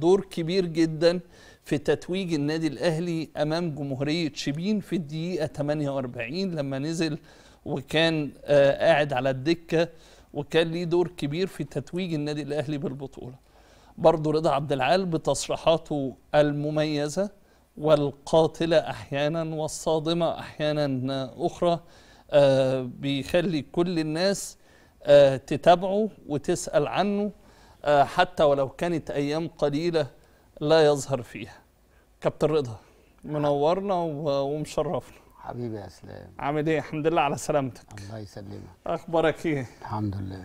دور كبير جدا في تتويج النادي الاهلي امام جمهوريه شبين في الدقيقه 48 لما نزل وكان آه، قاعد على الدكه وكان ليه دور كبير في تتويج النادي الاهلي بالبطوله برضه رضا عبد العال بتصريحاته المميزه والقاتله احيانا والصادمه احيانا اخرى آه، بيخلي كل الناس آه، تتابعه وتسال عنه آه، حتى ولو كانت أيام قليلة لا يظهر فيها كابتن رضا منورنا ومشرفنا حبيبي يا اسلام عامل ايه الحمد لله على سلامتك الله يسلمك اخبارك ايه الحمد لله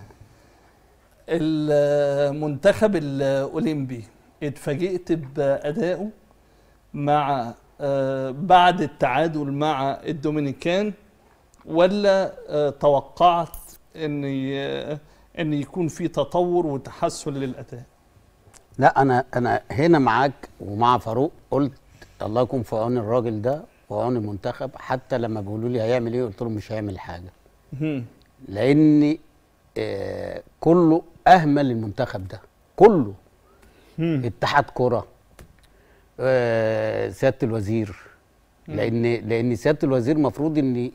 المنتخب الاولمبي اتفاجئت بادائه مع آه، بعد التعادل مع الدومينيكان ولا آه، توقعت ان ان يكون في تطور وتحسن للاداء لا انا انا هنا معاك ومع فاروق قلت الله يكون في عون الراجل ده وعون المنتخب حتى لما بيقولوا لي هيعمل ايه قلت لهم مش هيعمل حاجه لان آه، كله اهمل المنتخب ده كله اتحاد كره آه، سياده الوزير لان لان سياده الوزير المفروض ان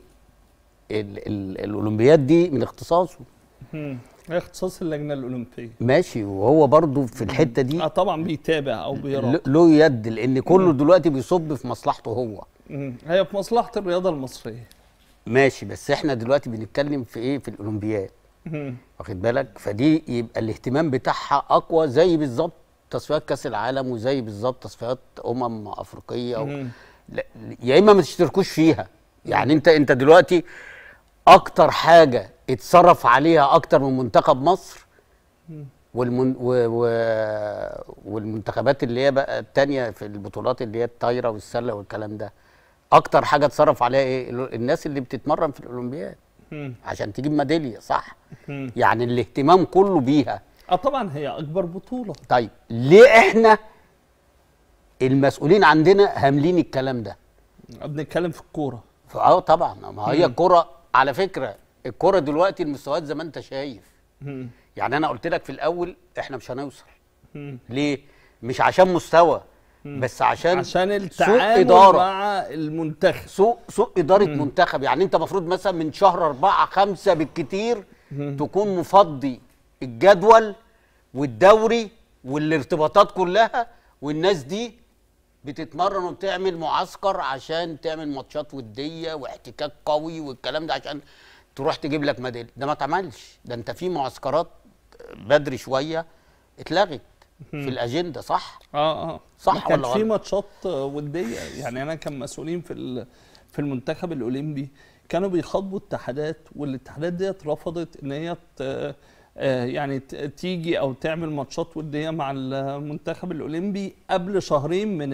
الاولمبياد دي من اختصاصه اختصاص اللجنه الاولمبيه ماشي وهو برضو في الحته دي اه طبعا بيتابع او بيرى له يد لان كله دلوقتي بيصب في مصلحته هو هي في مصلحه الرياضه المصريه ماشي بس احنا دلوقتي بنتكلم في ايه في الاولمبياد واخد بالك فدي يبقى الاهتمام بتاعها اقوى زي بالظبط تصفيات كاس العالم وزي بالظبط تصفيات امم افريقيه و... يا اما ما تشتركوش فيها يعني انت انت دلوقتي اكتر حاجه اتصرف عليها اكتر من منتخب مصر والمن و و والمنتخبات اللي هي بقى الثانيه في البطولات اللي هي الطايره والسله والكلام ده اكتر حاجه اتصرف عليها ايه الناس اللي بتتمرن في الاولمبياد عشان تجيب ميداليه صح يعني الاهتمام كله بيها اه طبعا هي اكبر بطوله طيب ليه احنا المسؤولين عندنا هاملين الكلام ده بنتكلم في الكوره اه طبعا ما هي الكوره على فكره الكره دلوقتي المستويات زي ما انت شايف يعني انا قلت لك في الاول احنا مش هنوصل ليه مش عشان مستوى بس عشان عشان التعامل إدارة. مع المنتخب سوء سوء اداره مم. منتخب يعني انت المفروض مثلا من شهر أربعة خمسة بالكتير تكون مفضي الجدول والدوري والارتباطات كلها والناس دي بتتمرن وبتعمل معسكر عشان تعمل ماتشات وديه واحتكاك قوي والكلام ده عشان تروح تجيب لك ميدال ده ما اتعملش ده انت في معسكرات بدري شويه اتلغت في الاجنده صح اه اه صح كان ولا في ماتشات وديه يعني انا كان مسؤولين في في المنتخب الاولمبي كانوا بيخاطبوا اتحادات والاتحادات ديت رفضت ان هي آه، يعني تيجي او تعمل ماتشات وديه مع المنتخب الاولمبي قبل شهرين من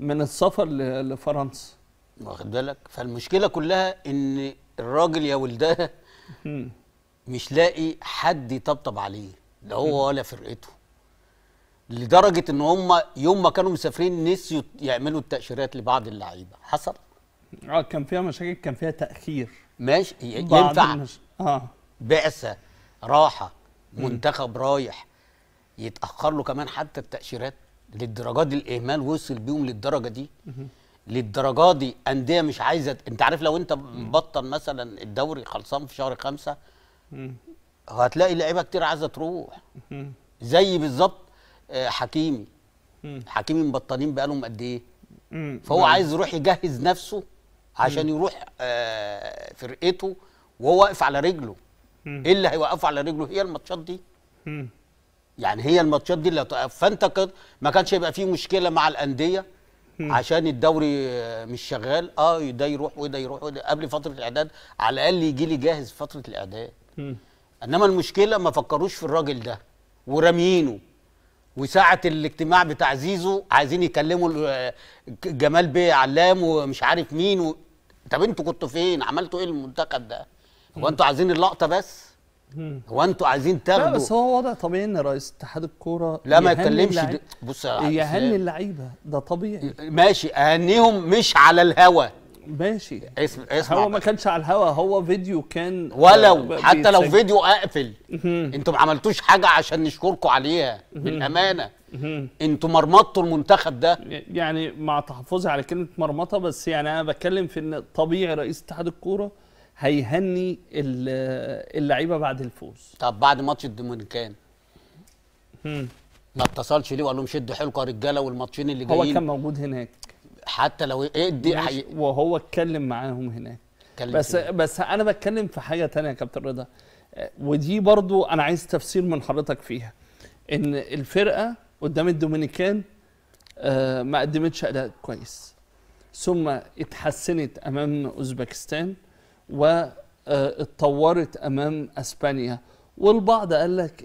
من السفر لفرنسا واخد بالك فالمشكله كلها ان الراجل يا ولدها مش لاقي حد يطبطب عليه لا هو ولا فرقته لدرجه ان هم يوم ما كانوا مسافرين نسيوا يعملوا التاشيرات لبعض اللعيبه حصل اه كان فيها مشاكل كان فيها تاخير ماشي ينفع اه بعثه راحه منتخب رايح يتاخر له كمان حتى التاشيرات للدرجات دي الاهمال وصل بيهم للدرجه دي للدرجات دي انديه مش عايزه انت عارف لو انت مبطل مثلا الدوري خلصان في شهر خمسة هتلاقي لعيبه كتير عايزه تروح زي بالظبط آه، حكيمي حكيمي مبطلين بقالهم قد ايه فهو عايز يروح يجهز نفسه عشان يروح آه، فرقته وهو واقف على رجله ايه اللي هيوقفه على رجله هي الماتشات دي يعني هي الماتشات دي اللي فانت ما كانش هيبقى فيه مشكله مع الانديه عشان الدوري آه، مش شغال اه ده يروح وده يروح وده قبل فتره الاعداد على الاقل يجي لي جاهز فتره الاعداد انما المشكله ما فكروش في الراجل ده وراميينه وساعة الاجتماع بتاع زيزو عايزين يكلموا آه، جمال بيه علام ومش عارف مين و... طب انتوا كنتوا فين؟ عملتوا ايه المنتخب ده؟ هو انتوا عايزين اللقطة بس؟ هو انتوا عايزين تاخدوا لا بس هو وضع طبيعي ان رئيس اتحاد الكوره لا ما يتكلمش بص يا آه، يهني اللعيبه ده طبيعي ماشي اهنيهم مش على الهوا ماشي اسم اسمع هو ما كانش على الهوا هو فيديو كان آه، ولو حتى لو فيديو اقفل انتوا ما عملتوش حاجه عشان نشكركم عليها بالامانه انتوا مرمطتوا المنتخب ده يعني مع تحفظي على كلمه مرمطه بس يعني انا بتكلم في ان طبيعي رئيس اتحاد الكوره هيهني اللعيبه بعد الفوز طب بعد ماتش الدومينيكان ما اتصلش ليه وقال لهم شدوا حيلكم يا رجاله والماتشين اللي جايين هو كان موجود هناك حتى لو إيه، ادي حي... وهو اتكلم معاهم هناك بس فيه. بس انا بتكلم في حاجه تانية يا كابتن رضا ودي برضو انا عايز تفسير من حضرتك فيها ان الفرقه قدام الدومينيكان آه، ما قدمتش اداء كويس ثم اتحسنت امام اوزبكستان واتطورت آه، امام اسبانيا والبعض قال لك